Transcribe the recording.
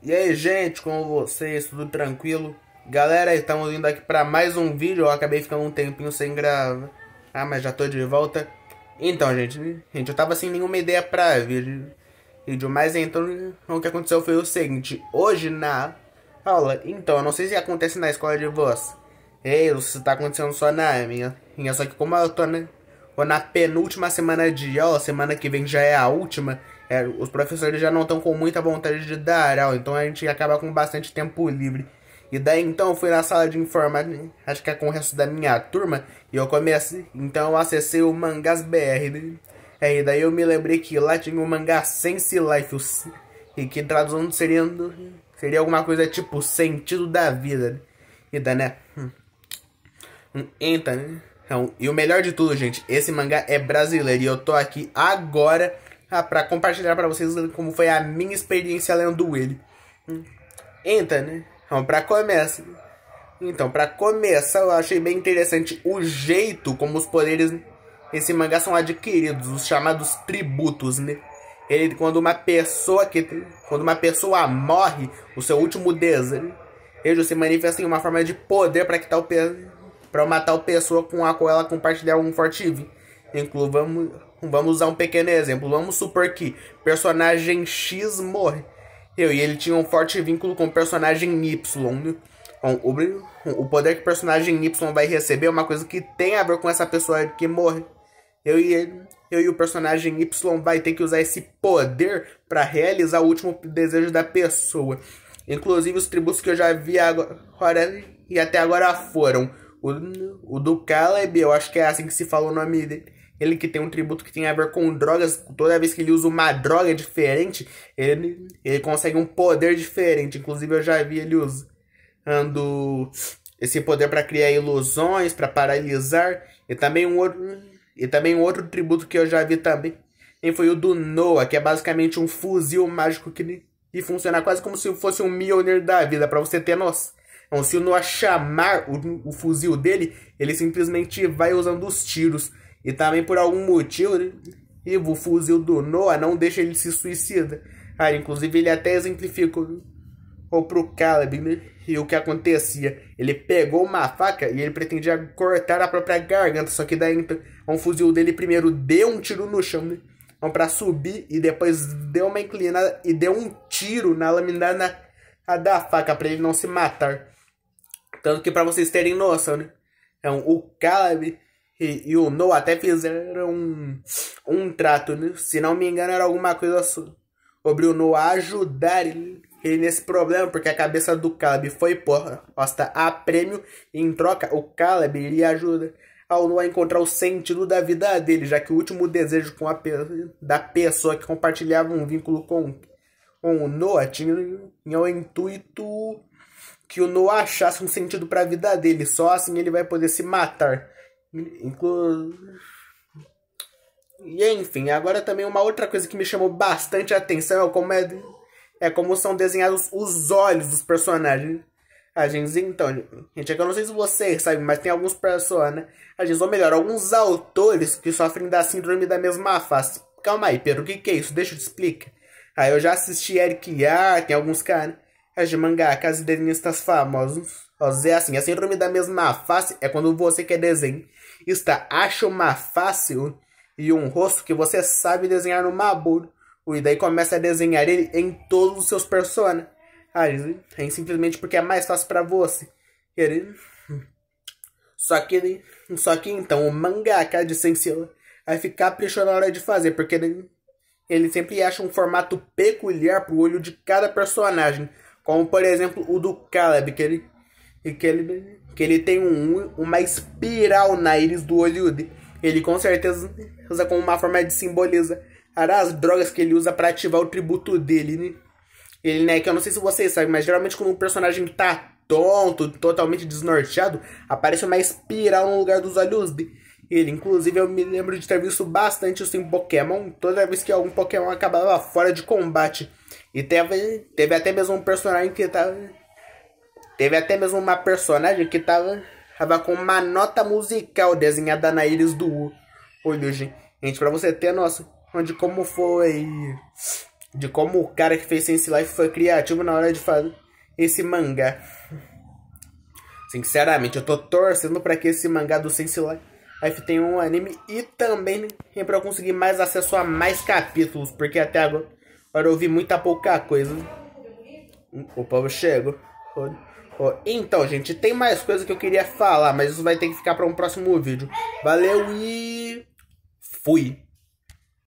E aí, gente, como vocês? Tudo tranquilo? Galera, estamos indo aqui para mais um vídeo. Eu acabei ficando um tempinho sem gravar. Ah, mas já tô de volta. Então, gente, gente, eu tava sem nenhuma ideia pra vídeo. vídeo mas então, o que aconteceu foi o seguinte. Hoje na aula, então, eu não sei se acontece na escola de voz. Ei, isso tá acontecendo só na minha. Só que como eu tô na, né? na penúltima semana de aula, semana que vem já é a última é, os professores já não estão com muita vontade de dar aula, então a gente acaba com bastante tempo livre. E daí então eu fui na sala de informática, acho que é com o resto da minha turma, e eu comecei, então eu acessei o Mangás BR. É, e daí eu me lembrei que lá tinha o mangá Sense Life, e que traduzindo seria, seria alguma coisa tipo sentido da vida. E daí, né? Hum. Então, né? então, e o melhor de tudo, gente, esse mangá é brasileiro e eu tô aqui agora ah, para compartilhar para vocês como foi a minha experiência lendo ele. Entra, né? Então, para começar, então, para começar, eu achei bem interessante o jeito como os poderes nesse mangá são adquiridos, os chamados tributos, né? Ele, quando uma pessoa que quando uma pessoa morre, o seu último desejo, ele se manifesta em uma forma de poder para que tal para matar tal pessoa com a qual ela compartilhar um forte vínculo. Vamos Vamos usar um pequeno exemplo. Vamos supor que personagem X morre. Eu, e ele tinha um forte vínculo com o personagem Y. Né? O, poder que o personagem Y vai receber é uma coisa que tem a ver com essa pessoa que morre. Eu e, ele, eu e o personagem Y vai ter que usar esse poder para realizar o último desejo da pessoa. Inclusive, os tributos que eu já vi agora e até agora foram o, o do Caleb, eu acho que é assim que se fala o nome dele ele que tem um tributo que tem a ver com drogas, toda vez que ele usa uma droga diferente, ele, ele consegue um poder diferente. Inclusive eu já vi ele usando esse poder para criar ilusões, para paralisar. E também um outro e também um outro tributo que eu já vi também foi o do Noah, que é basicamente um fuzil mágico que, que funciona quase como se fosse um Mjolnir da vida, para você ter noção. Então, se o Noah chamar o, o fuzil dele, ele simplesmente vai usando os tiros. E também por algum motivo, né? E o fuzil do Noah não deixa ele se suicida. Ah, inclusive ele até exemplificou ou pro Caleb, né? E o que acontecia? Ele pegou uma faca e ele pretendia cortar a própria garganta, só que daí então, um fuzil dele primeiro deu um tiro no chão, né? Então, pra subir e depois deu uma inclinada e deu um tiro na lâmina da, da faca para ele não se matar. Tanto que para vocês terem noção, né? Então, o Caleb e, e o No até fizeram um, um trato, né? se não me engano, era alguma coisa sobre o No ajudar ele, ele nesse problema, porque a cabeça do Caleb foi posta a prêmio, e em troca, o Caleb iria ajudar ao a encontrar o sentido da vida dele, já que o último desejo com a pe da pessoa que compartilhava um vínculo com, com o Noah tinha, tinha o intuito que o Noah achasse um sentido para a vida dele. Só assim ele vai poder se matar. Inclu... E enfim, agora também uma outra coisa que me chamou bastante a atenção é como, é, é como são desenhados os olhos dos personagens. A gente, então, gente, é que eu não sei se vocês sabem, mas tem alguns personagens, né? ou melhor, alguns autores que sofrem da síndrome da mesma face. Calma aí, Pedro, o que, que é isso? Deixa eu te explicar. Aí eu já assisti Eric Yar, tem alguns caras de né? mangá, e desenhistas famosos. Mas assim, a é síndrome da mesma face é quando você quer desenhar, está, acha uma face e um rosto que você sabe desenhar no Mabu. e daí começa a desenhar ele em todos os seus personagens, ah, é simplesmente porque é mais fácil para você. Ele... Hum. Só que, só que então o mangaka de Sensei vai ficar caprichou na hora de fazer, porque ele, ele sempre acha um formato peculiar pro olho de cada personagem, como por exemplo o do Caleb, que ele e que ele, que ele tem um, uma espiral na íris do olho dele. Ele com certeza usa como uma forma de simbolizar as drogas que ele usa para ativar o tributo dele, né? Ele, né, que eu não sei se vocês sabem, mas geralmente quando um personagem tá tonto, totalmente desnorteado, aparece uma espiral no lugar dos olhos dele. Ele, inclusive, eu me lembro de ter visto bastante isso em Pokémon, toda vez que algum Pokémon acabava fora de combate. E teve, teve até mesmo um personagem que tava, tá Teve até mesmo uma personagem que tava, tava com uma nota musical desenhada na íris do U. Olho, gente, pra você ter noção de como foi. De como o cara que fez Sense Life foi criativo na hora de fazer esse mangá. Sinceramente, eu tô torcendo para que esse mangá do Sense Life tenha um anime e também para eu conseguir mais acesso a mais capítulos, porque até agora eu ouvi muita pouca coisa. O povo chegou. Oh, então, gente, tem mais coisa que eu queria falar, mas isso vai ter que ficar para um próximo vídeo. Valeu e fui!